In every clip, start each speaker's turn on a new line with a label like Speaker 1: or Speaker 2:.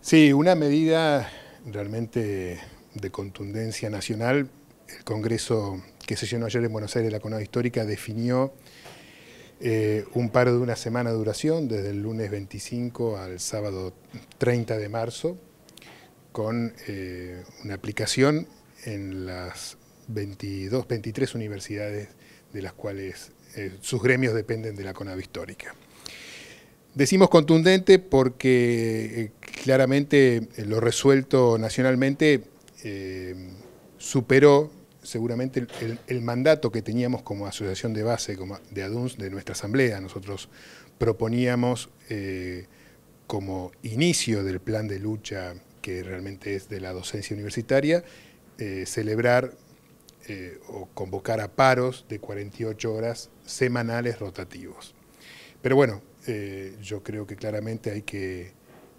Speaker 1: Sí, una medida realmente de contundencia nacional. El Congreso que se llenó ayer en Buenos Aires, la Conada Histórica, definió eh, un paro de una semana de duración, desde el lunes 25 al sábado 30 de marzo, con eh, una aplicación en las 22, 23 universidades de las cuales eh, sus gremios dependen de la Conada histórica. Decimos contundente porque claramente eh, lo resuelto nacionalmente eh, superó seguramente el, mandato que teníamos como asociación de base de ADUNS, de nuestra asamblea. Nosotros proponíamos eh, como inicio del plan de lucha que realmente es de la docencia universitaria, celebrar o convocar a paros de 48 horas semanales rotativos. Pero bueno, yo creo que claramente hay que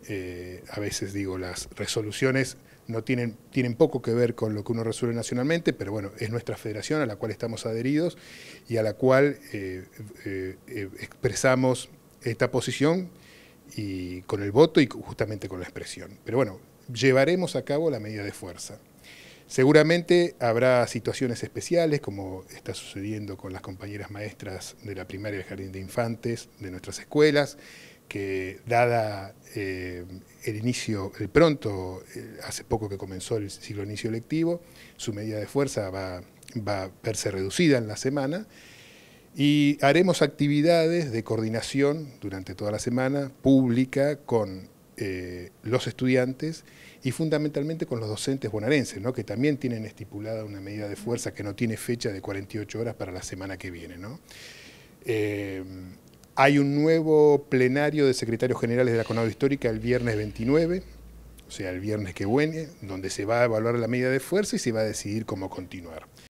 Speaker 1: eh, a veces digo, las resoluciones no tienen, tienen poco que ver con lo que uno resuelve nacionalmente, pero bueno, es nuestra federación a la cual estamos adheridos y a la cual eh, eh, expresamos esta posición y con el voto y justamente con la expresión. Pero bueno, llevaremos a cabo la medida de fuerza. Seguramente habrá situaciones especiales, como está sucediendo con las compañeras maestras de la primaria del jardín de infantes de nuestras escuelas, que dada eh, el inicio, el pronto, eh, hace poco que comenzó el ciclo inicio lectivo, su medida de fuerza va, a verse reducida en la semana y haremos actividades de coordinación durante toda la semana pública con eh, los estudiantes y fundamentalmente con los docentes bonaerenses, ¿no? que también tienen estipulada una medida de fuerza que no tiene fecha de 48 horas para la semana que viene. ¿no? Hay un nuevo plenario de secretarios generales de la CONADO Histórica el viernes 29, o sea, el viernes que viene, donde se va a evaluar la medida de fuerza y se va a decidir cómo continuar.